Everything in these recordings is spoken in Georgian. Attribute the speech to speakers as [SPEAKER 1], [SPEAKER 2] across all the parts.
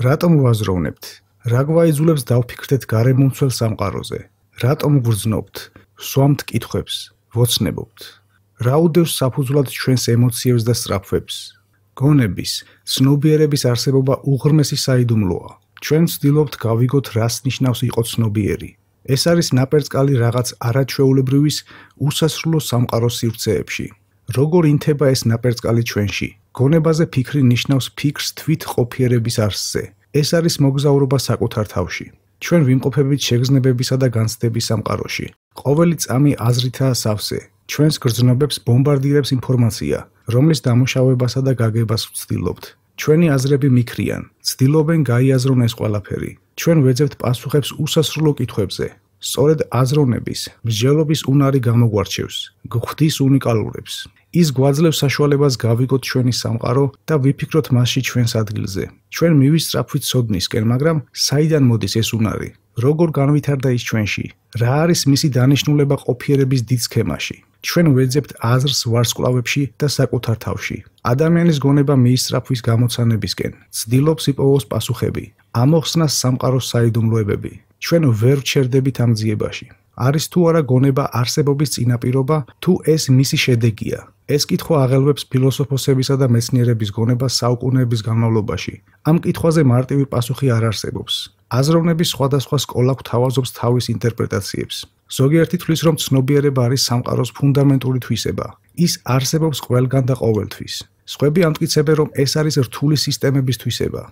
[SPEAKER 1] რატომ ვაზროვნებთ? რა გვაიძულებს დავფიქრდეთ გარემომცველ სამყაროზე? რატომ გვგრძნობთ? სვამთ კითხვებს, ვოცნებობთ. რა უდევს საფუძვლად ჩვენს ემოციებს და სწრაფვებს? გონების, სნობიერების არსებობა უღრმესი საიდუმლოა. ჩვენ ვცდილობთ გავიგოთ, რას ნიშნავს იყო სნობიერი. ეს არის ნაპერწკალი რაღაც არაჩვეულებრივის უსასრულო სამყაროს სივრცეებში. როგორ ინთება ეს ნაპერწკალი ჩვენში? გონებაზე ფიქრი ნიშნავს ფიქრს თვით ყოფიერების არსზე. ეს არის მოგზაურობა საკუთარ თავში. ჩვენ ვიმყოფებით შეგრძნებებისა და განცდების სამყაროში. ყოველი წამი აზრითა ასავსე. ჩვენს გრძნობებს ბომბარდირებს ინფორმაცია, რომლის დამუშავებასა და გაგებას ვცდილობთ. ჩვენი აზრები მიქრიან, ცდილობენ გაიაზრონ ეს ყველაფერი. ჩვენ ვეძებთ პასუხებს უსასრულო კითხვებზე. სწორედ აზროვნების, მსჯელობის უნარი გამოგვარჩევს, გვხდის უნიკალურებს. ის გვაძლევს საშუალებას გავიგოთ ჩვენი სამყარო და ვიფიქროთ მასში ჩვენს ადგილზე. ჩვენ მივისწრაფვით სოდნისკენ, მაგრამ საიდან მოდის ეს უნარი? როგორ განვითარდა ის ჩვენში? რა არის მისი დანიშნულება ყოფიერების დიდ სქემაში? ჩვენ ვეძებთ აზრს ვარსკვლავებში და საკუთარ თავში. ადამიანის გონება მიისწრაფვის გამოცანებისკენ. ცდილობს იპოვოს პასუხები. ამოხსნას სამყაროს საიდუმლოებები. ჩვენ ვერ ჩერდებით ამ ძიებაში. არის თუ არა გონება არსებობის წინაპირობა, თუ ეს მისი შედეგია. ეს კითხვა აღელვებს ფილოსოფოსებისა და მეცნიერების გონებას საუკუნეების განმავლობაში. ამ კითხვაზე მარტივი პასუხი არ არსებობს. აზროვნების სხვადასხვა სკოლა გვთავაზობს თავის ინტერპრეტაციებს. ზოგიერთი თვლის, რომ ცნობიერება არის სამყაროს ფუნდამენტური თვისება. ის არსებობს ყველგან და ყოველთვის. სხვები ამტკიცებენ, რომ ეს არის რთული სისტემების თვისება,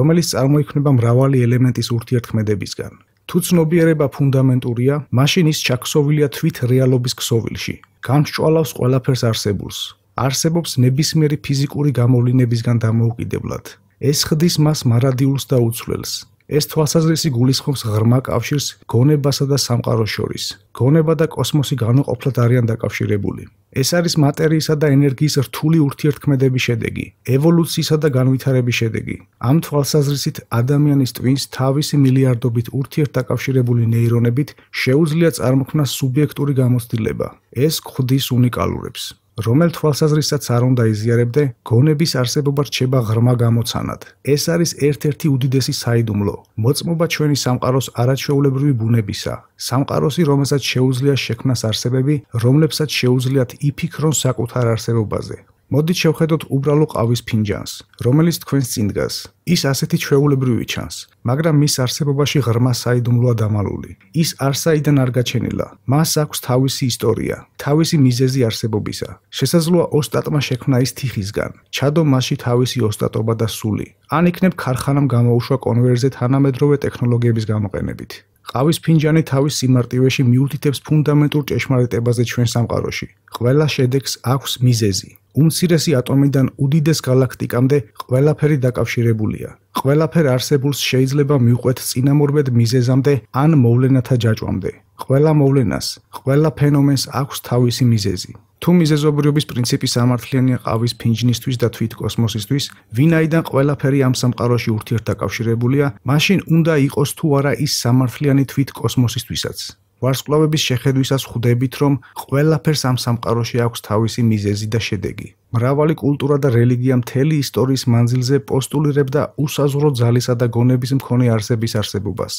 [SPEAKER 1] რომელიც წარმოიქმნება მრავალი ელემენტის ურთიერთქმედებისგან. თუ ცნობიერება ფუნდამენტურია, მაშინ ის ჩაქსოვილია თვით რეალობის ქსოვილში. განშტოალავს ყველაფერს არსებულს. არსებობს ნებისმიერი ფიზიკური გამოვლინებისგან დამოუკიდებლად. ეს ხდის მას მარადიულს და უცვლელს. ეს თვალსაზრისი გულისხმობს ღრმა კავშირს გონებასა და სამყაროს შორის. გონება და კოსმოსი განუყოფლად არიან დაკავშირებული. ეს არის მატერიისა და ენერგიის რთული ურთიერთქმედების შედეგი, ევოლუციისა და განვითარების შედეგი. ამ თვალსაზრისით ადამიანის ტვინს თავისი მილიარდობით ურთიერთდაკავშირებული ნეირონებით შეუძლია წარმოქმნას სუბიექტური გამოცდილება. ეს ხვდის უნიკალურებს. რომელ თვალსაზრისაც არ უნდა იზიარებდე, გონების არსებობა რჩება ღრმა გამოცანად. ეს არის ერთ-ერთი უდიდესი საიდუმლო. მოწმობა ჩვენი სამყაროს არაჩვეულებრივი ბუნებისა. სამყაროსი, რომელსაც შეუძლია შექმნას არსებები, რომლებსაც შეუძლიათ იფიქრონ საკუთარ არსებობაზე. მოდით შევხედოთ უბრალო ყავის ფინჯანს, რომელიც თქვენს წინ დგას. ის ასეთი ჩვეულებრივი ჩანს, მაგრამ მის არსებობაში ღრმა საიდუმლოა დამალული. ის არსაიდან არ გაჩენილა. მას აქვს თავისი ისტორია, თავისი მიზეზი არსებობისა. შესაძლოა ოსტატმა შექმნა ის თიხისგან. ჩადო მასში თავისი ოსტატობა და სული. ან იქნებ ქარხანამ გამოუშვა კონვერზე თანამედროვე ტექნოლოგიების გამოყენებით. ყავის ფინჯანი თავის სიმარტივეში მიუთითებს ფუნდამენტურ ჭეშმარიტებაზე ჩვენ სამყაროში. ყველა შედეგს აქვს მიზეზი. უმცირესი ატომიდან უდიდეს galaktikamde ყველაფერი დაკავშირებულია. ყველაფერ არსებულს შეიძლება მიუყვეთ წინამორბედ მიზეზამდე ან მოვლენათა ჯაჭვამდე. ყველა მოვლენას, ყველა ფენომენს აქვს თავისი მიზეზი. თუ მიზეზობრიობის პრინციპი სამართლიანია ყავის ფინჯნისთვის და თვით კოსმოსისთვის, ვინაიდან ყველაფერი ამ სამყაროში ურთიერთდაკავშირებულია, მაშინ უნდა იყოს თუ არა ის სამართლიანი თვით კოსმოსისთვისაც. ვარსკვლავების შეხედვისას ხვდებით, რომ ყველაფერს ამ სამყაროში აქვს თავისი მიზეზი და შედეგი. მრავალი კულტურა და რელიგია მთელი ისტორიის მანძილზე პოსტულირებდა უსაზღვრო ძალისა და გონების მქონე არსების არსებობას,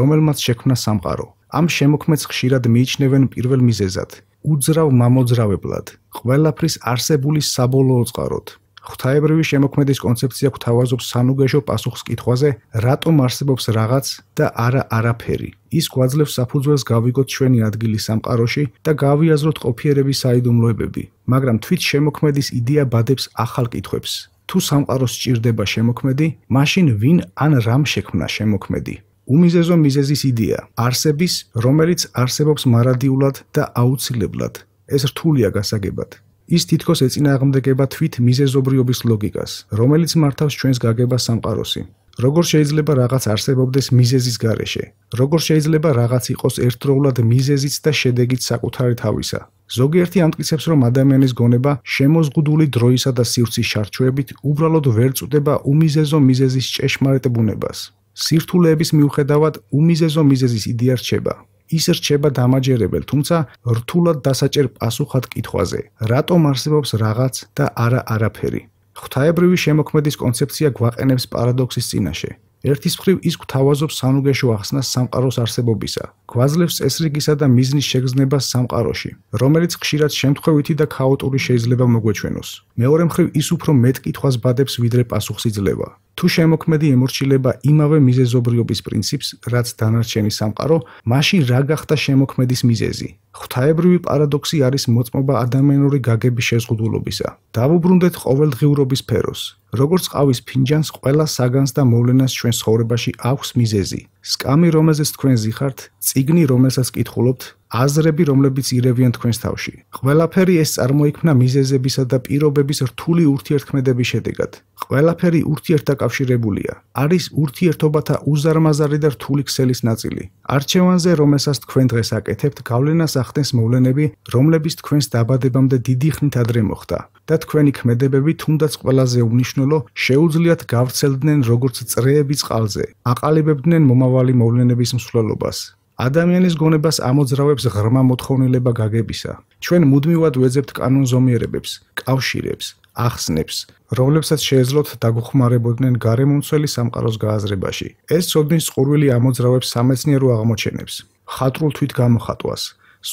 [SPEAKER 1] რომელმაც შექმნა სამყარო. ამ შემოქმედს ხშირად მიიჩნევენ პირველ მიზეზად, უძრავ მამოძრავებლად, ყველაფრის არსებული საბოლოო წყაროდ. ღთაებრივი შემოქმედის კონცეფცია გვთავაზობს სანუგეშო პასუხს კითხვაზე, რატომ არსებობს რაღაც და არა არაფერი. ის გვაძლევს საფუძველს გავიგოთ ჩვენი ადგილი სამყაროში და გავიაზროთ ყოფიერების საიდუმლოებები, მაგრამ თვით შემოქმედის იდეა ბადებს ახალ კითხვებს. თუ სამყაროს ჭირდება შემოქმედი, მაშინ ვინ ან რამ შექმნა შემოქმედი? უმიზეზო მიზეზის იდეა, არსების, რომელიც არსებობს მარადიულად და აუცილებლად. ეს რთულია გასაგებად. ის თითქოს ეწინააღმდეგება თვით მიზეზობრიობის ლოგიკას, რომელიც მართავს ჩვენს გაგებას სამყაროსი. როგორ შეიძლება რაღაც არსებობდეს მიზეზის გარეშე? როგორ შეიძლება რაღაც იყოს ერთდროულად მიზეზიც და შედეგიც საკუთარი თავისა? ზოგიერთი ამტკიცებს, რომ ადამიანის გონება შემოზღუდული დროისა და სივრცის შარჩევებით უბრალოდ ვერ წვდება უმიზეზო მიზეზის ჭეშმარიტ ბუნებას. სირთულეების მიუხედავად უმიზეზო მიზეზის იდეა რჩება, ის რჩება დამაჯერებელ, თუმცა რთულად დასაჭერ პასუხად კითხვაზე: რატომ არსებობს რაღაც და არა არაფერი? ღვთაებრივი შემოქმედის კონცეფცია გვაყენებს პარადოქსის წინაშე. ერთის მხრივ ის გვთავაზობს სანუგეშო ახსნას სამყაროს არსებობისა, გვაძლევს წესრიგისა და მიზნის შეგრძნებას სამყაროში, რომელიც ხშირად შემთხვევითი და ქაოტური შეიძლება მოგვეჩვენოს. მეორე მხრივ ის უფრო მეტ კითხვას ბადებს, ვიდრე პასუხს იძლევა. თუ შემოქმედი ემორჩილება იმავე მიზეზობრიობის პრინციპს, რაც დანარჩენი სამყარო, მაშინ რა გახდა შემოქმედის მიზეზი? ხთაებრივი პარადოქსი არის მოწმობა ადამიანური გაგების შეზღუდულობისა. დავუბრუნდეთ ყოველდღიურობის სფეროს. როგორც ყავის ფინჯანს, ყველა საგანს და მოვლენას ჩვენ ცხოვრებაში აქვს მიზეზი. სკამი, რომელზეც თქვენ ზიხართ, ციგნი, რომელსაც კითხულობთ, აზრები, რომლებიც ირევიან თქვენს თავში. ყველაფერი ეს წარმოიქმნა მიზეზებისა და პირობების რთული ურთიერთქმედების შედეგად. ყველაფერი ურთიერთდაკავშირებულია. არის ურთიერთობათა უზარმაზარი და რთული ქსელის ნაწილი. არჩევანზე, რომელსაც თქვენ დღეს აკეთებთ, გავლენას ახდენს მოვლენები, რომლებიც თქვენს დაბადებამდე დიდი ხნით ადრე მოხდა. და თქვენი ქმედებები თუნდაც ყველაზე უნიშნულო შეუძლიათ გავრცელდნენ როგორც წრეების წყალზე აყალიბებდნენ მომავალი მოვლენების მსვლელობას ადამიანის გონებას ამოძრავებს ღრმა მოთხოვნილება გაგებისა. ჩვენ მუდმივად ვეძებთ კანონზომიერებებს, კავშირებს, ახსნებს, რომლებსაც შეეძლოთ დაგხმარებოდნენ გარემომცველი სამყაროს გააზრებაში. ეს ცოდნის წყურვილი ამოძრავებს სამეცნიერო აღმოჩენებს, ხატრულ თვით გამოხატვას,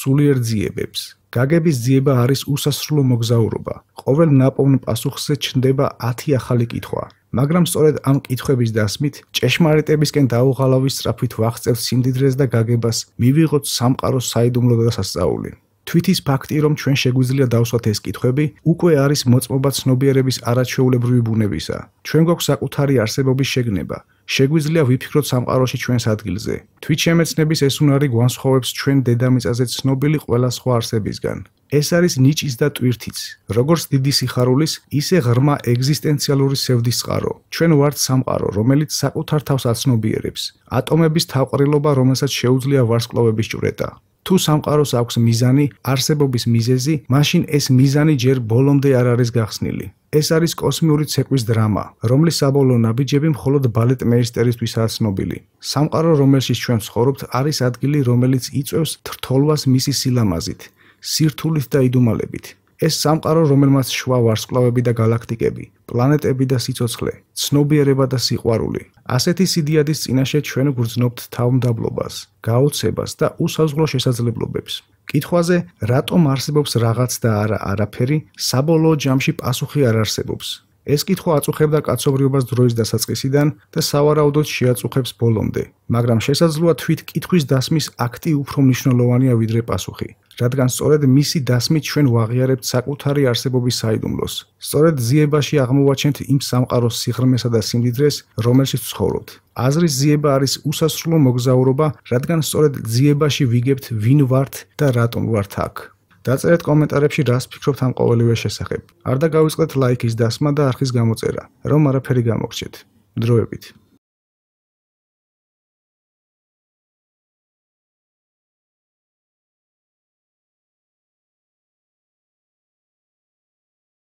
[SPEAKER 1] სულიერ ძიებებს. გაგების ძიება არის უსასრულო მოგზაურობა. ყოველ ნაპოვნ პასუხზე ჩნდება 10 ახალი კითხვა. მაგრამ სწორედ ამ კითხების დასმით ჭეშმარიტებისკენ დაუღალავის სწრაფით ვახცევ სიმდიდრეს და გაგებას მივიღოთ სამყაროს საიდუმლო და სასწაული თვითის ფაქტი რომ ჩვენ შეგვიძლია დავსვათ ეს კითხვები უკვე არის მოწმობა ცნობიერების არაჩვეულებრივი ბუნებისა ჩვენ გვაქვს საკუთარი არსებობის შეგნება შეგვიძლია ვიფიქროთ სამყაროში ჩვენს ადგილზე თვითშემეცნების ეს უნარი განსხვავებს ჩვენ დედამიწაზე ცნობილი ყველა სხვა არსებისგან ეს არის ნიჭის და ტვირთის, როგორც დიდი სიხარულის, ისე ღრმა ეგზისტენციალური სევდის წყარო. ჩვენ ვართ სამყარო, რომელიც საკუთარ თავს აცნობიერებს, ატომების თავყრილობა, რომელსაც შეუძლია ვარსკვლავების ჭრეტა. თუ სამყაროს აქვს მიზანი, არსებობის მიზეზი, მაშინ ეს მიზანი ჯერ ბოლომდე არ არის გახსნილი. ეს არის კოსმიური ცეკვის დრამა, რომლის საბოლოო ნაბიჯები მხოლოდ ბალეტმეისტერისთვისაა ცნობილი. სამყარო, რომელშიც ჩვენ ვცხოვრობთ, არის ადგილი, რომელიც იწევს თრთოლვას მისი სილამაზით. სირთულით და იდუმალებით. ეს სამყარო, რომელმაც შვა ვარსკვლავები და გალაქტიკები, პლანეტები და სიცოცხლე, ცნობიერება და სიყვარული. ასეთი სიდიადის წინაშე ჩვენ გვგრძნობთ თავმდაბლობას, გაოცებას და უსაზღვრო შესაძლებლობებს. კითხვაზე, რატომ არსებობს რაღაც და არა არაფერი, საბოლოო ჯამში პასუხი არ არსებობს. ეს კითხვა აწუხებდა კაცობრიობას დროის დასაწყისიდან და სავარაუდოდ შეაწუხებს ბოლომდე, მაგრამ შესაძლოა თვით კითხვის დასმის აქტი უფრო მნიშვნელოვანია ვიდრე პასუხი. რადგან სწორედ მისი დასმით ჩვენ ვაღიარებთ საკუთარი არსებობის საიდუმლოს. სწორედ ზიებაში აღმოვაჩენთ იმ სამყაროს სიღრმესა და სიმდიდრეს, რომელშიც ცხოვრობთ. აზრის ზიება არის უსასრულო მოგზაურობა, რადგან სწორედ ზიებაში ვიგებთ ვინ ვართ და რატომ ვართ აქ. დაწერეთ კომენტარებში რას ფიქრობთ ამ ყოველივე შესახებ. არ დაგავიწყდეთ ლაიქის დასმა და არხის გამოწერა, რომ არაფერი გამოგჩეთ. დროებით.